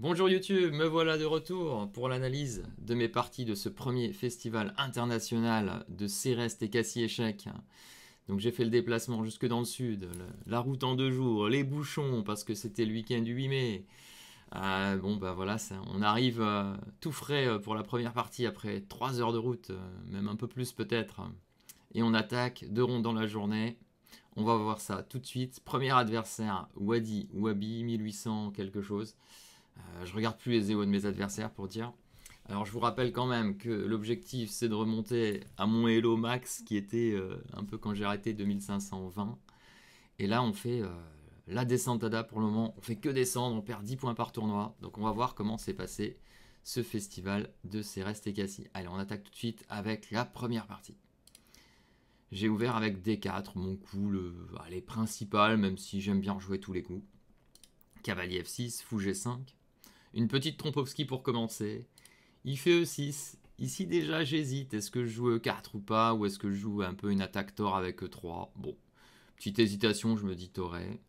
Bonjour YouTube, me voilà de retour pour l'analyse de mes parties de ce premier festival international de Céreste et Cassie Échec. Donc j'ai fait le déplacement jusque dans le sud, la route en deux jours, les bouchons parce que c'était le week-end du 8 mai. Euh, bon bah voilà, on arrive euh, tout frais euh, pour la première partie après 3 heures de route, même un peu plus peut-être. Et on attaque deux rondes dans la journée. On va voir ça tout de suite. Premier adversaire, Wadi, Wabi, 1800 quelque chose. Euh, je regarde plus les EO de mes adversaires pour dire. Alors je vous rappelle quand même que l'objectif c'est de remonter à mon Elo Max qui était euh, un peu quand j'ai arrêté 2520. Et là on fait euh, la descente dada pour le moment. On fait que descendre, on perd 10 points par tournoi. Donc on va voir comment s'est passé ce festival de Céreste et cassis. Allez on attaque tout de suite avec la première partie. J'ai ouvert avec D4, mon coup le, allez, principal, même si j'aime bien jouer tous les coups. Cavalier F6, fou G5. Une petite Trompowski pour commencer. Il fait E6. Ici déjà j'hésite, est-ce que je joue E4 ou pas, ou est-ce que je joue un peu une attaque Thor avec E3 Bon, petite hésitation, je me dis Toré.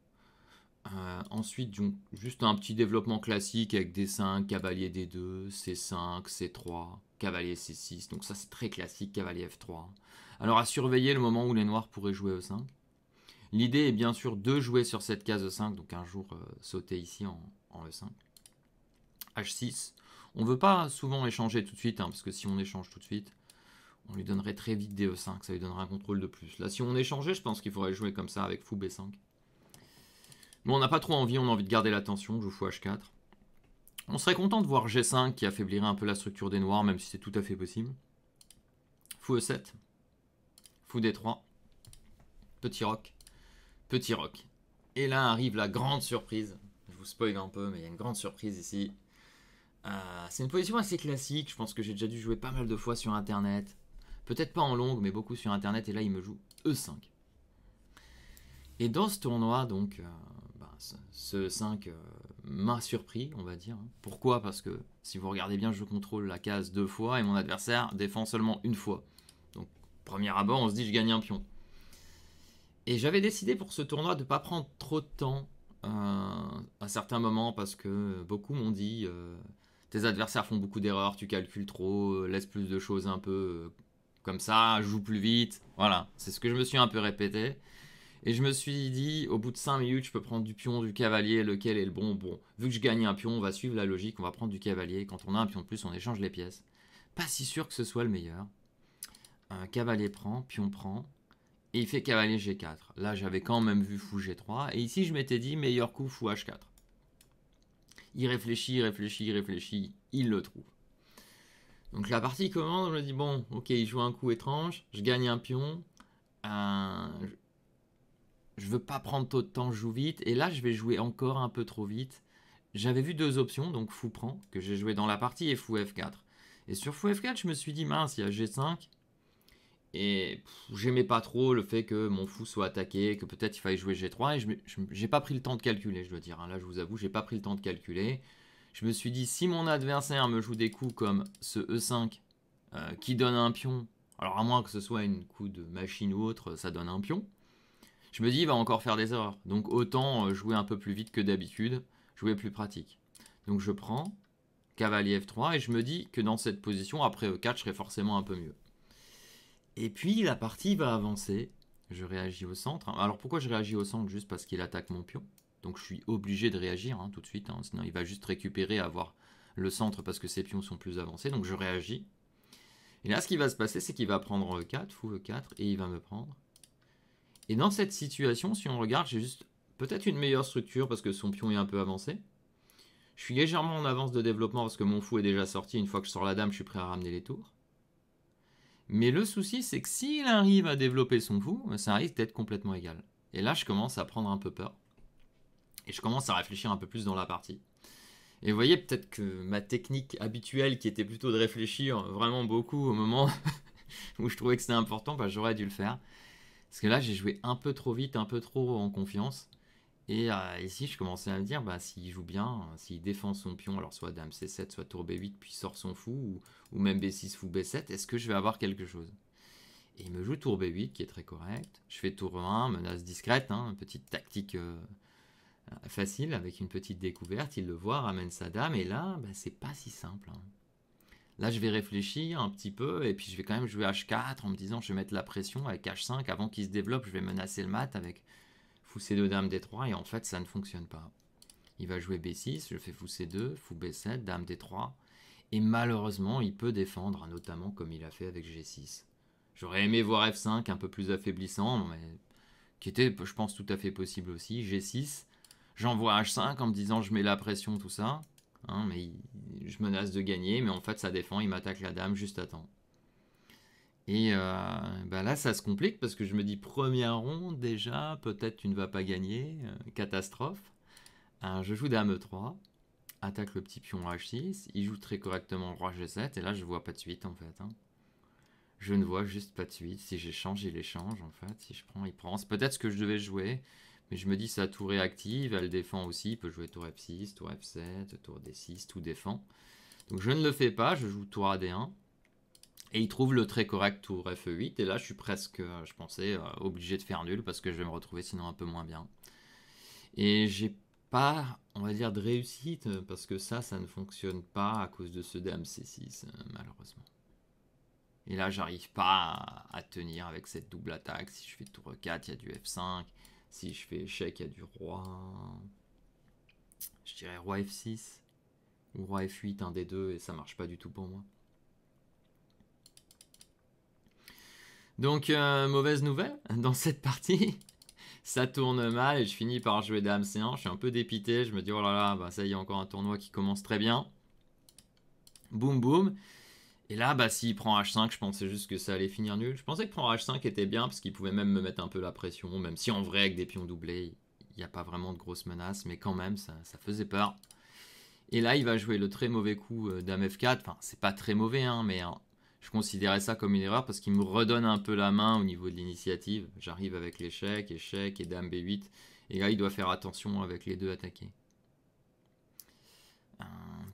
Euh, ensuite, juste un petit développement classique avec D5, cavalier D2, C5, C3, cavalier C6. Donc ça c'est très classique, cavalier F3. Alors à surveiller le moment où les noirs pourraient jouer E5. L'idée est bien sûr de jouer sur cette case E5, donc un jour euh, sauter ici en E5. E h6. On veut pas souvent échanger tout de suite, hein, parce que si on échange tout de suite, on lui donnerait très vite des 5 e ça lui donnerait un contrôle de plus. Là, si on échangeait, je pense qu'il faudrait jouer comme ça avec fou b5. Mais on n'a pas trop envie, on a envie de garder l'attention. Je joue fou h4. On serait content de voir g5 qui affaiblirait un peu la structure des noirs, même si c'est tout à fait possible. Fou e7, fou d3, petit roc, petit roc. Et là arrive la grande surprise. Je vous spoil un peu, mais il y a une grande surprise ici. Ah, c'est une position assez classique, je pense que j'ai déjà dû jouer pas mal de fois sur internet. Peut-être pas en longue, mais beaucoup sur internet, et là il me joue E5. Et dans ce tournoi, donc, euh, bah, ce E5 e euh, m'a surpris, on va dire. Pourquoi Parce que si vous regardez bien, je contrôle la case deux fois et mon adversaire défend seulement une fois. Donc, premier abord, on se dit je gagne un pion. Et j'avais décidé pour ce tournoi de ne pas prendre trop de temps euh, à certains moments parce que beaucoup m'ont dit tes adversaires font beaucoup d'erreurs, tu calcules trop, euh, laisse plus de choses un peu euh, comme ça, joue plus vite. Voilà, c'est ce que je me suis un peu répété. Et je me suis dit, au bout de 5 minutes, je peux prendre du pion, du cavalier, lequel est le bon Bon, vu que je gagne un pion, on va suivre la logique, on va prendre du cavalier. Quand on a un pion de plus, on échange les pièces. Pas si sûr que ce soit le meilleur. Un cavalier prend, pion prend, et il fait cavalier G4. Là, j'avais quand même vu fou G3, et ici, je m'étais dit, meilleur coup, fou H4. Il réfléchit, réfléchit, il réfléchit, il le trouve. Donc la partie commence, je me dis bon, ok, il joue un coup étrange, je gagne un pion, Je je veux pas prendre trop de temps, je joue vite, et là je vais jouer encore un peu trop vite. J'avais vu deux options, donc fou prend, que j'ai joué dans la partie, et fou f4. Et sur fou f4, je me suis dit mince, il y a g5, et j'aimais pas trop le fait que mon fou soit attaqué, que peut-être il fallait jouer G3. Et je pas pris le temps de calculer, je dois dire. Hein. là, je vous avoue, j'ai pas pris le temps de calculer. Je me suis dit, si mon adversaire me joue des coups comme ce E5 euh, qui donne un pion, alors à moins que ce soit une coup de machine ou autre, ça donne un pion. Je me dis, il va encore faire des erreurs. Donc autant euh, jouer un peu plus vite que d'habitude, jouer plus pratique. Donc je prends cavalier F3 et je me dis que dans cette position, après E4, je serai forcément un peu mieux. Et puis la partie va avancer. Je réagis au centre. Hein. Alors pourquoi je réagis au centre Juste parce qu'il attaque mon pion. Donc je suis obligé de réagir hein, tout de suite. Hein. Sinon il va juste récupérer, avoir le centre parce que ses pions sont plus avancés. Donc je réagis. Et là ce qui va se passer c'est qu'il va prendre E4, fou E4 et il va me prendre. Et dans cette situation, si on regarde, j'ai juste peut-être une meilleure structure parce que son pion est un peu avancé. Je suis légèrement en avance de développement parce que mon fou est déjà sorti. Une fois que je sors la dame, je suis prêt à ramener les tours. Mais le souci, c'est que s'il arrive à développer son fou, ben, ça risque d'être complètement égal. Et là, je commence à prendre un peu peur. Et je commence à réfléchir un peu plus dans la partie. Et vous voyez, peut-être que ma technique habituelle, qui était plutôt de réfléchir vraiment beaucoup au moment où je trouvais que c'était important, ben, j'aurais dû le faire. Parce que là, j'ai joué un peu trop vite, un peu trop en confiance. Et euh, ici, je commençais à me dire, bah, s'il joue bien, s'il défend son pion, alors soit dame C7, soit tour B8, puis sort son fou, ou, même B6 fou B7, est-ce que je vais avoir quelque chose Et il me joue tour B8, qui est très correct. Je fais tour 1, menace discrète, hein, petite tactique euh, facile, avec une petite découverte. Il le voit, ramène sa dame, et là, bah, c'est pas si simple. Hein. Là, je vais réfléchir un petit peu, et puis je vais quand même jouer H4 en me disant, je vais mettre la pression avec H5, avant qu'il se développe, je vais menacer le mat avec fou C2, dame D3, et en fait, ça ne fonctionne pas. Il va jouer B6, je fais fou C2, fou B7, dame D3, et malheureusement, il peut défendre, notamment comme il a fait avec G6. J'aurais aimé voir F5 un peu plus affaiblissant, mais qui était, je pense, tout à fait possible aussi. G6, j'envoie H5 en me disant je mets la pression, tout ça. Hein, mais je menace de gagner, mais en fait ça défend, il m'attaque la dame juste à temps. Et ben là, ça se complique parce que je me dis, première ronde déjà, peut-être tu ne vas pas gagner, euh, catastrophe. je joue Dame 3 attaque le petit pion H6, il joue très correctement Roi G7, et là je vois pas de suite en fait. Hein. je ne vois juste pas de suite. Si j'échange, il échange en fait. Si je prends, il prend. C'est peut-être ce que je devais jouer. Mais je me dis, sa tour est active, elle défend aussi. Il peut jouer tour F6, tour F7, tour D6, tout défend. Donc je ne le fais pas, je joue tour AD1. Et il trouve le trait correct tour F8. Et là, je suis presque, euh, je pensais, euh, obligé de faire nul parce que je vais me retrouver sinon un peu moins bien. Et j'ai pas, on va dire, de réussite parce que ça, ça ne fonctionne pas à cause de ce dame C6, euh, malheureusement. Et là, j'arrive pas à tenir avec cette double attaque. Si je fais tour 4, il y a du F5. Si je fais échec, il y a du roi. Je dirais roi F6 ou roi F8, un des deux, et ça marche pas du tout pour moi. Donc, euh, mauvaise nouvelle, dans cette partie, ça tourne mal et je finis par jouer Dame C1. Je suis un peu dépité, je me dis, oh là là, bah, ça y est, encore un tournoi qui commence très bien. Boum boum. Et là, bah, s'il prend H5, je pensais juste que ça allait finir nul. Je pensais que prendre H5 était bien parce qu'il pouvait même me mettre un peu la pression, même si en vrai, avec des pions doublés, il n'y a pas vraiment de grosse menace, mais quand même, ça, faisait peur. Et là, il va jouer le très mauvais coup euh, Dame F4. Enfin, c'est pas très mauvais, hein, mais je considérais ça comme une erreur parce qu'il me redonne un peu la main au niveau de l'initiative. J'arrive avec l'échec, échec et dame B8. Et là, il doit faire attention avec les deux attaqués. Euh,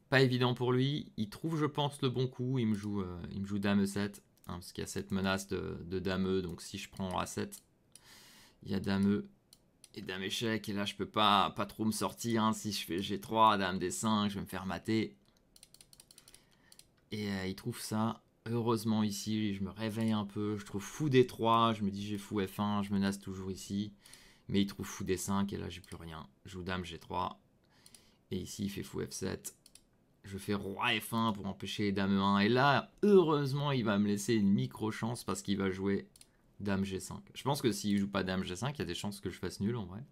pas évident pour lui. Il trouve, je pense, le bon coup. Il me joue, euh, il me joue dame E7. Hein, parce qu'il y a cette menace de, dame E. Donc si je prends A7, il y a dame E et dame échec. Et là, je peux pas, pas trop me sortir. Hein. Si je fais G3, dame D5, je vais me faire mater. Et euh, il trouve ça heureusement ici, je me réveille un peu, je trouve fou d 3, je me dis j'ai fou F1, je menace toujours ici, mais il trouve fou d 5 et là j'ai plus rien. Joue dame G3, et ici il fait fou F7, je fais roi F1 pour empêcher Dame 1 et là heureusement il va me laisser une micro chance parce qu'il va jouer dame G5. Je pense que s'il joue pas dame G5, il y a des chances que je fasse nul en vrai.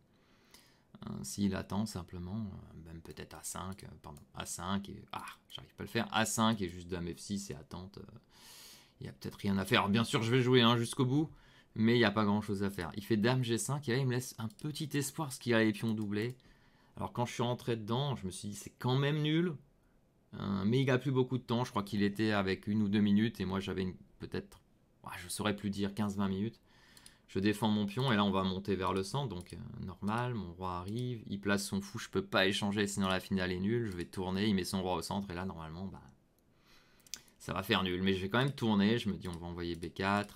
Hein, s'il attend simplement, euh, même peut-être A5, euh, pardon, A5 et. Ah, j'arrive pas à le faire. A5 et juste Dame F6 et attente. Euh, il y a peut-être rien à faire. bien sûr, je vais jouer hein, jusqu'au bout, mais il n'y a pas grand-chose à faire. Il fait Dame G5 et là, il me laisse un petit espoir ce qu'il a les pions doublés. Alors, quand je suis rentré dedans, je me suis dit, c'est quand même nul. Hein, mais il n'a plus beaucoup de temps. Je crois qu'il était avec une ou deux minutes et moi, j'avais peut-être, ah, je saurais plus dire, 15-20 minutes. Je défends mon pion et là on va monter vers le centre, donc euh, normal, mon roi arrive, il place son fou, je peux pas échanger sinon la finale est nulle, je vais tourner, il met son roi au centre et là normalement bah ça va faire nul, mais je vais quand même tourner, je me dis on va envoyer B4,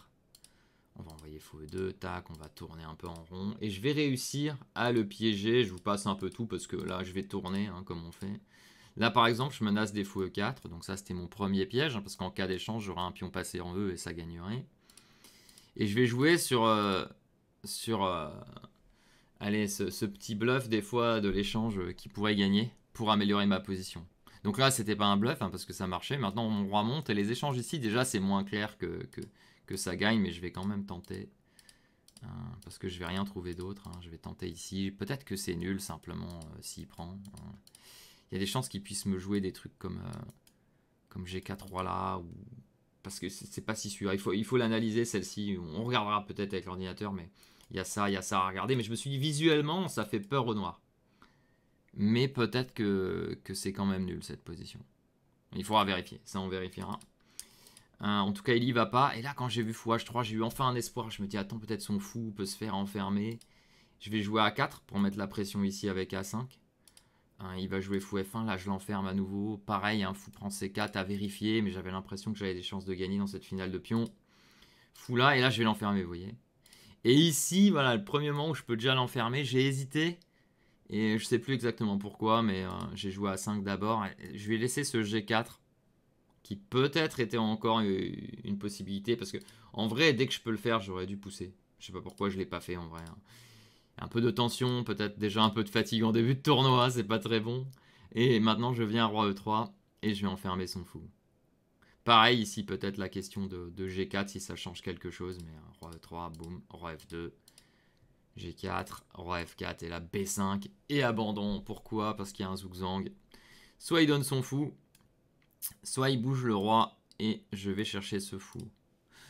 on va envoyer fou E2, tac, on va tourner un peu en rond et je vais réussir à le piéger, je vous passe un peu tout parce que là je vais tourner hein, comme on fait. Là par exemple je menace des fou E4, donc ça c'était mon premier piège, hein, parce qu'en cas d'échange j'aurai un pion passé en E et ça gagnerait. Et je vais jouer sur. Euh, sur euh, allez, ce, petit bluff des fois de l'échange euh, qui pourrait gagner pour améliorer ma position. Donc là, c'était pas un bluff hein, parce que ça marchait. Maintenant, mon roi monte et les échanges ici, déjà, c'est moins clair que, que, ça gagne, mais je vais quand même tenter. Hein, parce que je vais rien trouver d'autre. Hein. Je vais tenter ici. Peut-être que c'est nul simplement s'il prend. Il y a des chances qu'il puisse me jouer des trucs comme, comme G4 roi là ou parce que c'est pas si sûr. Il faut, il faut l'analyser celle-ci. On regardera peut-être avec l'ordinateur, mais il y a ça, il y a ça à regarder. Mais je me suis dit visuellement, ça fait peur au noir. Mais peut-être que, que c'est quand même nul cette position. Il faudra vérifier. Ça, on vérifiera. Euh, en tout cas, il y va pas. Et là, quand j'ai vu fou h 3 j'ai eu enfin un espoir. Je me dis, attends, peut-être son fou peut se faire enfermer. Je vais jouer à 4 pour mettre la pression ici avec A5. Hein, il va jouer fou F1, là je l'enferme à nouveau. Pareil, un hein, fou prend C4 à vérifier, mais j'avais l'impression que j'avais des chances de gagner dans cette finale de pion. Fou là, et là je vais l'enfermer, vous voyez. Et ici, voilà, le premier moment où je peux déjà l'enfermer, j'ai hésité. Et je sais plus exactement pourquoi, mais euh, j'ai joué à 5 d'abord. Je vais laisser ce G4 qui peut-être était encore une possibilité parce que en vrai dès que je peux le faire j'aurais dû pousser je ne sais pas pourquoi je ne l'ai pas fait en vrai hein un peu de tension, peut-être déjà un peu de fatigue en début de tournoi, c'est pas très bon. Et maintenant, je viens à roi e3 et je vais enfermer son fou. Pareil ici, peut-être la question de, g4 si ça change quelque chose, mais euh, roi e3, boum, roi f2, g4, roi f4 et la b5 et abandon. Pourquoi Parce qu'il y a un zougzang. Soit il donne son fou, soit il bouge le roi et je vais chercher ce fou.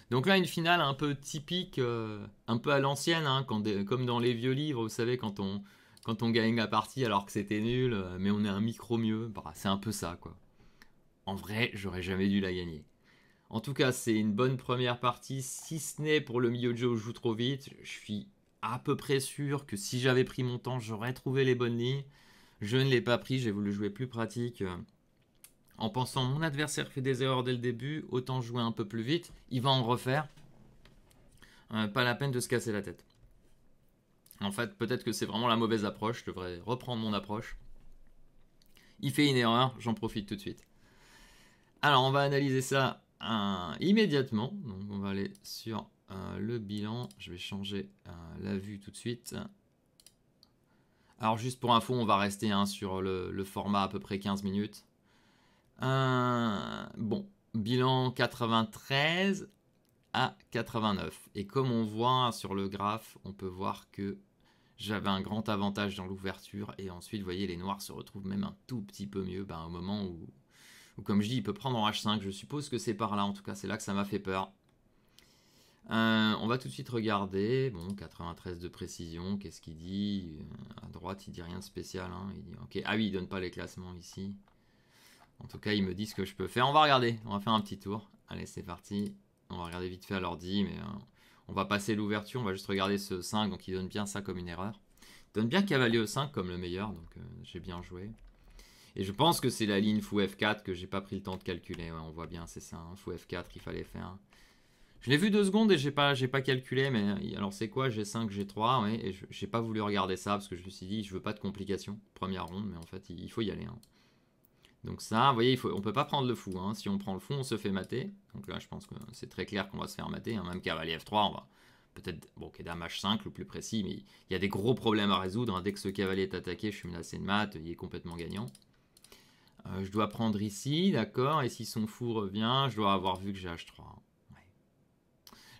Donc là, une finale un peu typique, euh, un peu à l'ancienne, hein, comme dans les vieux livres, vous savez, quand on, quand on gagne la partie alors que c'était nul, euh, mais on est un micro mieux. Bah, c'est un peu ça, quoi. En vrai, j'aurais jamais dû la gagner. En tout cas, c'est une bonne première partie, si ce n'est pour le milieu de jeu où je joue trop vite. Je suis à peu près sûr que si j'avais pris mon temps, j'aurais trouvé les bonnes lignes. Je ne l'ai pas pris, j'ai voulu jouer plus pratique. Euh, en pensant mon adversaire fait des erreurs dès le début, autant jouer un peu plus vite, il va en refaire. Euh, pas la peine de se casser la tête. En fait, peut-être que c'est vraiment la mauvaise approche, je devrais reprendre mon approche. Il fait une erreur, j'en profite tout de suite. Alors, on va analyser ça euh, immédiatement. Donc, on va aller sur euh, le bilan. Je vais changer la vue tout de suite. Alors, juste pour info, on va rester hein, sur le format à peu près 15 minutes bon, bilan 93 à 89. Et comme on voit sur le graphe, on peut voir que j'avais un grand avantage dans l'ouverture. Et ensuite, vous voyez, les noirs se retrouvent même un tout petit peu mieux ben, au moment où, comme je dis, il peut prendre en H5. Je suppose que c'est par là, en tout cas, c'est là que ça m'a fait peur. Euh, on va tout de suite regarder. Bon, 93 de précision, qu'est-ce qu'il dit euh, À droite, il dit rien de spécial. Hein. Il dit, ok, ah oui, il donne pas les classements ici. En tout cas, ils me disent ce que je peux faire. On va regarder, on va faire un petit tour. Allez, c'est parti. On va regarder vite fait à l'ordi, mais euh, on va passer l'ouverture. On va juste regarder ce 5, donc il donne bien ça comme une erreur. Il donne bien cavalier au 5 comme le meilleur, donc euh, j'ai bien joué. Et je pense que c'est la ligne fou F4 que j'ai pas pris le temps de calculer. on voit bien, c'est ça, hein. fou F4 qu'il fallait faire. Je l'ai vu deux secondes et j'ai pas, pas calculé, mais alors c'est quoi G5, G3, ouais, et j'ai pas voulu regarder ça parce que je me suis dit, je veux pas de complications, première ronde, mais en fait il, faut y aller. Hein. Donc ça, vous voyez, on ne peut pas prendre le fou. Hein. Si on prend le fou, on se fait mater. Donc là, je pense que c'est très clair qu'on va se faire mater. Hein. Même cavalier F3, on va peut-être... Bon, est H5, le plus précis, mais il y a des gros problèmes à résoudre. Hein. Dès que ce cavalier est attaqué, je suis menacé de mat. Il est complètement gagnant. Euh, je dois prendre ici, d'accord. Et si son fou revient, je dois avoir vu que j'ai H3.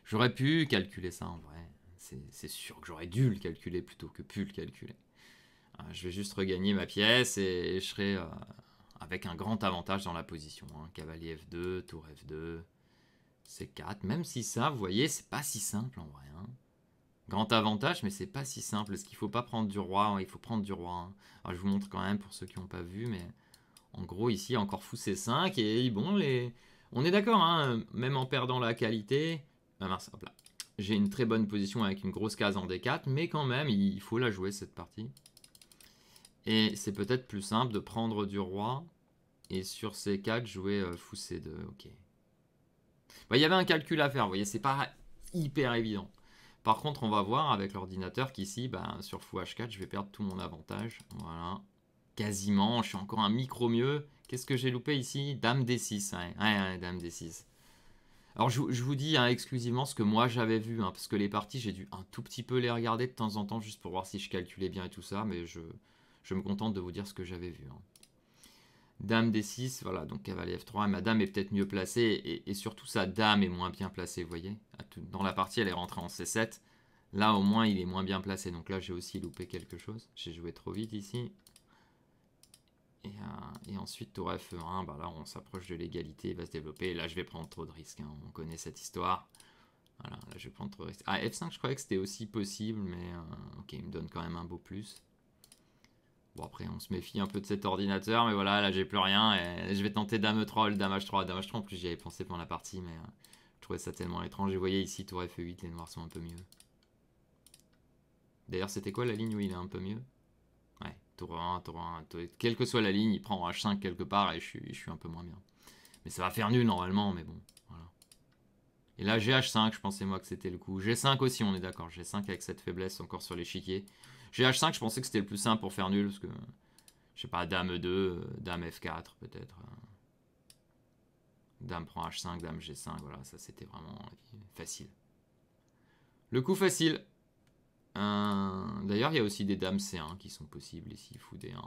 J'aurais pu calculer ça, en vrai. C'est sûr que j'aurais dû le calculer plutôt que pu le calculer. Euh, je vais juste regagner ma pièce et, je serai... Euh, avec un grand avantage dans la position. Hein. Cavalier F2, tour F2, C4. Même si ça, vous voyez, c'est pas si simple en vrai. Hein. Grand avantage, mais c'est pas si simple. Est-ce qu'il faut pas prendre du roi hein. Il faut prendre du roi. je vous montre quand même pour ceux qui n'ont pas vu, mais en gros, ici, encore fou C5. Et bon, les... on est d'accord, même en perdant la qualité. Bah, J'ai une très bonne position avec une grosse case en D4, mais quand même, il faut la jouer cette partie. Et c'est peut-être plus simple de prendre du roi et sur C4 jouer euh, fou C2. Ok. Bah, il y avait un calcul à faire, vous voyez, c'est pas hyper évident. Par contre, on va voir avec l'ordinateur qu'ici, bah, sur fou H4, je vais perdre tout mon avantage. Voilà. Quasiment, je suis encore un micro mieux. Qu'est-ce que j'ai loupé ici Dame D6. Ouais, Dame D6. Alors je, vous dis hein, exclusivement ce que moi j'avais vu, hein, parce que les parties j'ai dû un tout petit peu les regarder de temps en temps juste pour voir si je calculais bien et tout ça, mais je, je me contente de vous dire ce que j'avais vu. Hein. Dame D6, voilà, donc cavalier F3. Ma dame est peut-être mieux placée et, surtout sa dame est moins bien placée, vous voyez. Dans la partie, elle est rentrée en C7. Là, au moins, il est moins bien placé. Donc là, j'ai aussi loupé quelque chose. J'ai joué trop vite ici. Et, euh, ensuite, tour F1, bah là, on s'approche de l'égalité, il va se développer. là, je vais prendre trop de risques. Hein. On connaît cette histoire. Voilà, là, je vais prendre trop de risques. Ah, F5, je croyais que c'était aussi possible, mais euh, ok, il me donne quand même un beau plus. Bon, après, on se méfie un peu de cet ordinateur, mais voilà, là, j'ai plus rien. Et je vais tenter Dame Troll, Dame H3, Dame H3. En plus, j'y avais pensé pendant la partie, mais euh, je trouvais ça tellement étrange. Et vous voyez ici, Tour F8, les noirs sont un peu mieux. D'ailleurs, c'était quoi la ligne où il est un peu mieux Ouais, Tour 1, Tour 1, tour... quelle que soit la ligne, il prend H5 quelque part et je suis, un peu moins bien. Mais ça va faire nul normalement, mais bon, voilà. Et là, h 5 je pensais moi que c'était le coup. G5 aussi, on est d'accord. G5 avec cette faiblesse encore sur l'échiquier. J'ai H5, je pensais que c'était le plus simple pour faire nul, parce que, je sais pas, dame 2, euh, dame F4 peut-être. Euh. Dame prend H5, dame G5, voilà, ça c'était vraiment facile. Le coup facile. Euh, d'ailleurs, il y a aussi des dames C1 qui sont possibles ici, fou D1,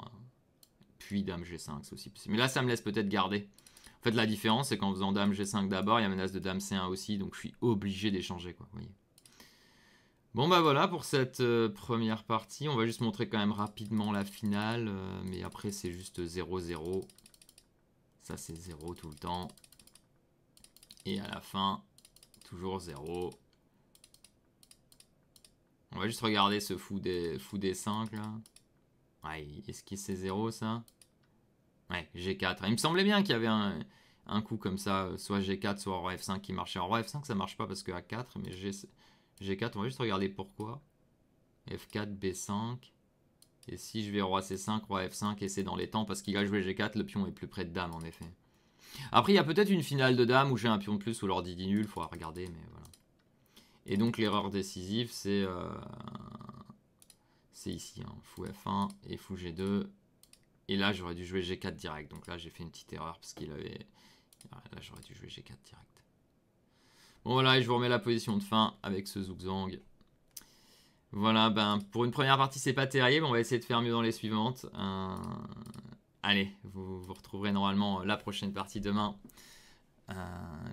puis dame G5, c'est aussi possible. Mais là, ça me laisse peut-être garder. En fait, la différence, c'est qu'en faisant dame G5 d'abord, il y a menace de dame C1 aussi, donc je suis obligé d'échanger, quoi, vous voyez. Bon bah voilà pour cette euh, première partie, on va juste montrer quand même rapidement la finale, euh, mais après c'est juste 0-0, ça c'est 0 tout le temps, et à la fin, toujours 0. On va juste regarder ce fou des, des 5 là. Ouais, est-ce que c'est 0 ça Ouais, G4. Il me semblait bien qu'il y avait un, coup comme ça, soit G4, soit Roi F5 qui marchait. En Roi F5 ça marche pas parce que A4, mais G... G4, on va juste regarder pourquoi. F4, B5. Et si je vais roi C5, roi F5, et c'est dans les temps, parce qu'il a joué G4, le pion est plus près de dame, en effet. Après, il y a peut-être une finale de dame où j'ai un pion de plus ou l'ordi dit nul, faudra regarder, mais voilà. Et donc, l'erreur décisive, c'est... Euh, ici, hein, fou F1 et fou G2. Et là, j'aurais dû jouer G4 direct. Donc là, j'ai fait une petite erreur, parce qu'il avait... Là, j'aurais dû jouer G4 direct. Bon voilà, et je vous remets la position de fin avec ce Zougzang. Voilà, ben pour une première partie, c'est pas terrible. On va essayer de faire mieux dans les suivantes. Euh, allez, vous, vous retrouverez normalement la prochaine partie demain. Euh,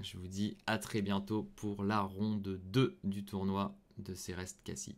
je vous dis à très bientôt pour la ronde 2 du tournoi de Céreste Cassis.